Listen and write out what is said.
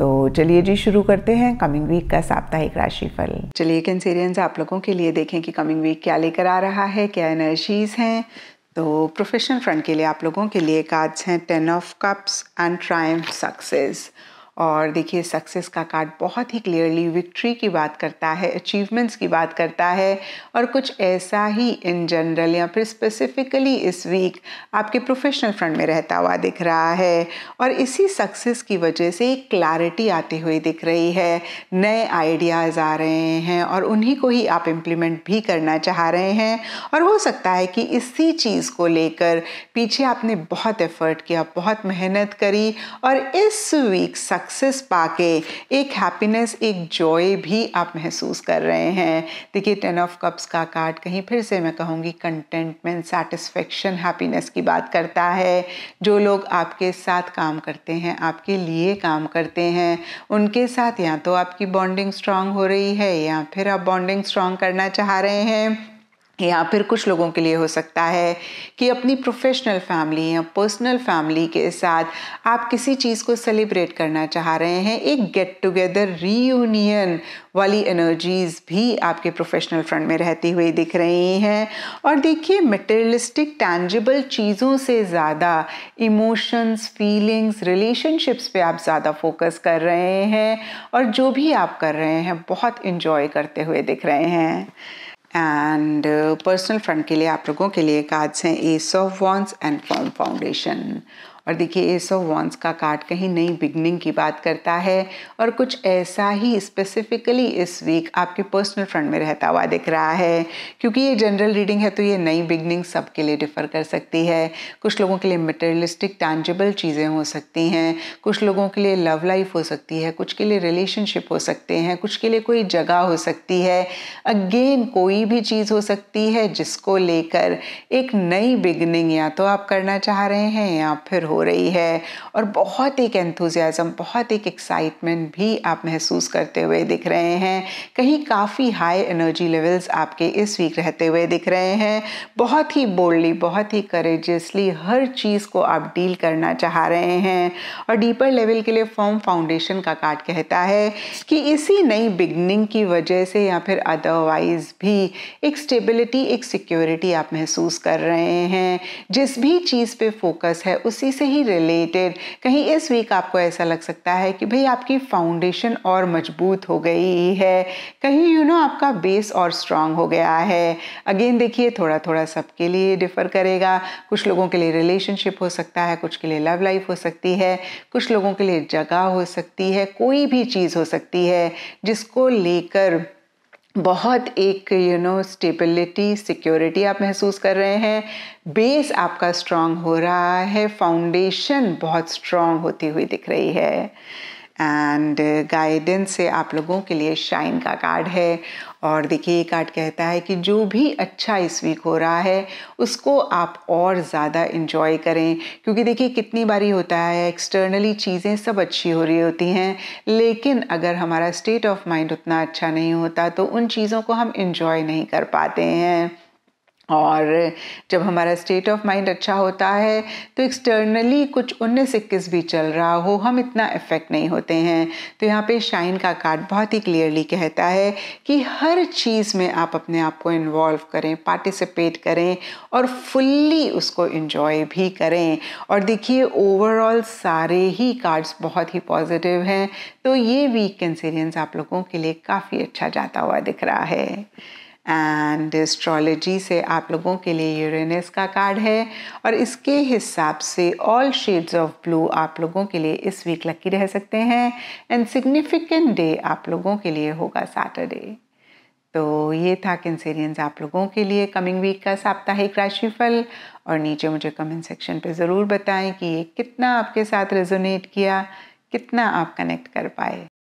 तो चलिए जी शुरू करते हैं कमिंग वीक का साप्ताहिक राशिफल चलिए कैंसेरियंस आप लोगों के लिए देखें कि कमिंग वीक क्या लेकर आ रहा है क्या एनर्जीज हैं तो प्रोफेशनल फ्रंट के लिए आप लोगों के लिए कार्ड्स हैं ten of cups and triumph success और देखिए सक्सेस का कार्ड बहुत ही क्लियरली विक्ट्री की बात करता है अचीवमेंट्स की बात करता है और कुछ ऐसा ही इन जनरल या फिर स्पेसिफिकली इस वीक आपके प्रोफेशनल फ्रंट में रहता हुआ दिख रहा है और इसी सक्सेस की वजह से एक क्लैरिटी आती हुई दिख रही है नए आइडियाज़ आ रहे हैं और उन्हीं को ही आप इम्प्लीमेंट भी करना चाह रहे हैं और हो सकता है कि इसी चीज़ को लेकर पीछे आपने बहुत एफर्ट किया बहुत मेहनत करी और इस वीक सक्सेस सक्सेस पा के एक हैप्पीनेस एक जॉय भी आप महसूस कर रहे हैं देखिए टेन ऑफ कप्स का कार्ड कहीं फिर से मैं कहूँगी कंटेंटमेंट सेटिस्फेक्शन हैप्पीनेस की बात करता है जो लोग आपके साथ काम करते हैं आपके लिए काम करते हैं उनके साथ या तो आपकी बॉन्डिंग स्ट्रांग हो रही है या फिर आप बॉन्डिंग स्ट्रांग करना चाह रहे हैं या फिर कुछ लोगों के लिए हो सकता है कि अपनी प्रोफेशनल फैमिली या पर्सनल फैमिली के साथ आप किसी चीज़ को सेलिब्रेट करना चाह रहे हैं एक गेट टुगेदर रीयूनियन वाली एनर्जीज़ भी आपके प्रोफेशनल फ्रंट में रहती हुई दिख रही हैं और देखिए मटेरियलिस्टिक टैंजिबल चीज़ों से ज़्यादा इमोशंस फीलिंग्स रिलेशनशिप्स पे आप ज़्यादा फोकस कर रहे हैं और जो भी आप कर रहे हैं बहुत इंजॉय करते हुए दिख रहे हैं एंड पर्सनल फ्रंट के लिए आप लोगों के लिए कार्ड्स हैं ace of wands and form foundation और देखिए एस ऑफ वॉन्स का कार्ड कहीं नई बिगनिंग की बात करता है और कुछ ऐसा ही स्पेसिफिकली इस वीक आपके पर्सनल फ्रंट में रहता हुआ दिख रहा है क्योंकि ये जनरल रीडिंग है तो ये नई बिगनिंग सबके लिए डिफ़र कर सकती है कुछ लोगों के लिए मटेरियलिस्टिक टैंजेबल चीज़ें हो सकती हैं कुछ लोगों के लिए लव लाइफ हो सकती है कुछ के लिए रिलेशनशिप हो सकते हैं कुछ के लिए कोई जगह हो सकती है अगेन कोई भी चीज़ हो सकती है जिसको लेकर एक नई बिगनिंग या तो आप करना चाह रहे हैं या फिर हो रही है और बहुत एक एंथुजियाज़म बहुत एक एक्साइटमेंट भी आप महसूस करते हुए दिख रहे हैं कहीं काफ़ी हाई एनर्जी लेवल्स आपके इस वीक रहते हुए दिख रहे हैं बहुत ही बोल्डली बहुत ही करेजियसली हर चीज़ को आप डील करना चाह रहे हैं और डीपर लेवल के लिए फॉर्म फाउंडेशन का कार्ड कहता है कि इसी नई बिगनिंग की वजह से या फिर अदरवाइज भी एक स्टेबिलिटी एक सिक्योरिटी आप महसूस कर रहे हैं जिस भी चीज़ पे फोकस है उसी से ही रिलेटेड कहीं इस वीक आपको ऐसा लग सकता है कि भाई आपकी फाउंडेशन और मजबूत हो गई है कहीं यू you नो know, आपका बेस और स्ट्रांग हो गया है अगेन देखिए थोड़ा थोड़ा सबके लिए डिफर करेगा कुछ लोगों के लिए रिलेशनशिप हो सकता है कुछ के लिए लव लाइफ हो सकती है कुछ लोगों के लिए जगह हो सकती है कोई भी चीज़ हो सकती है जिसको लेकर बहुत एक यू नो स्टेबिलिटी सिक्योरिटी आप महसूस कर रहे हैं बेस आपका स्ट्रांग हो रहा है फाउंडेशन बहुत स्ट्रांग होती हुई दिख रही है एंड गाइडेंस से आप लोगों के लिए शाइन का कार्ड है और देखिए ये कार्ड कहता है कि जो भी अच्छा इस वीक हो रहा है उसको आप और ज़्यादा इन्जॉय करें क्योंकि देखिए कितनी बारी होता है एक्सटर्नली चीज़ें सब अच्छी हो रही होती हैं लेकिन अगर हमारा स्टेट ऑफ माइंड उतना अच्छा नहीं होता तो उन चीज़ों को हम इन्जॉय नहीं कर पाते हैं और जब हमारा स्टेट ऑफ माइंड अच्छा होता है तो एक्सटर्नली कुछ उन्नीस इक्कीस भी चल रहा हो हम इतना इफेक्ट नहीं होते हैं तो यहाँ पे शाइन का कार्ड बहुत ही क्लियरली कहता है कि हर चीज़ में आप अपने आप को इन्वॉल्व करें पार्टिसिपेट करें और फुल्ली उसको इन्जॉय भी करें और देखिए ओवरऑल सारे ही कार्ड्स बहुत ही पॉजिटिव हैं तो ये वीक कैंसेरियंस आप लोगों के लिए काफ़ी अच्छा जाता हुआ दिख रहा है एंड एस्ट्रोलॉजी से आप लोगों के लिए यूरेनस का कार्ड है और इसके हिसाब से ऑल शेड्स ऑफ ब्लू आप लोगों के लिए इस वीक लकी रह सकते हैं एंड सिग्निफिकेंट डे आप लोगों के लिए होगा सैटरडे तो ये था कैंसेरियंस आप लोगों के लिए कमिंग वीक का साप्ताहिक राशिफल और नीचे मुझे कमेंट सेक्शन पे ज़रूर बताएं कि ये कितना आपके साथ रेजोनेट किया कितना आप कनेक्ट कर पाए